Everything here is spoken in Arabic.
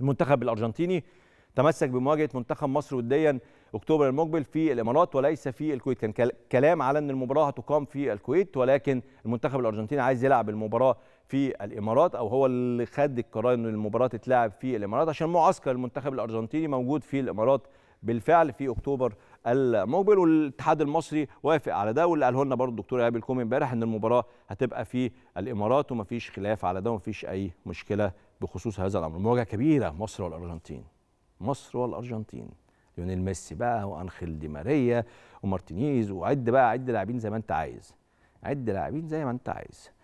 المنتخب الارجنتيني تمسك بمواجهه منتخب مصر وديا اكتوبر المقبل في الامارات وليس في الكويت كان كلام على ان المباراه هتقام في الكويت ولكن المنتخب الارجنتيني عايز يلعب المباراه في الامارات او هو اللي خد القرار ان المباراه تتلعب في الامارات عشان معسكر المنتخب الارجنتيني موجود في الامارات بالفعل في اكتوبر المقبل والاتحاد المصري وافق على ده واللي قاله لنا برضه الدكتور ايهاب الكومي امبارح ان المباراه هتبقى في الامارات ومفيش خلاف على ده ومفيش اي مشكله بخصوص هذا الامر مواجهه كبيره مصر والارجنتين مصر والارجنتين ليونيل ميسي بقى وانخيل دي ماريا ومارتينيز وعد بقى عد لاعبين زي ما انت عايز عد لاعبين زي ما انت عايز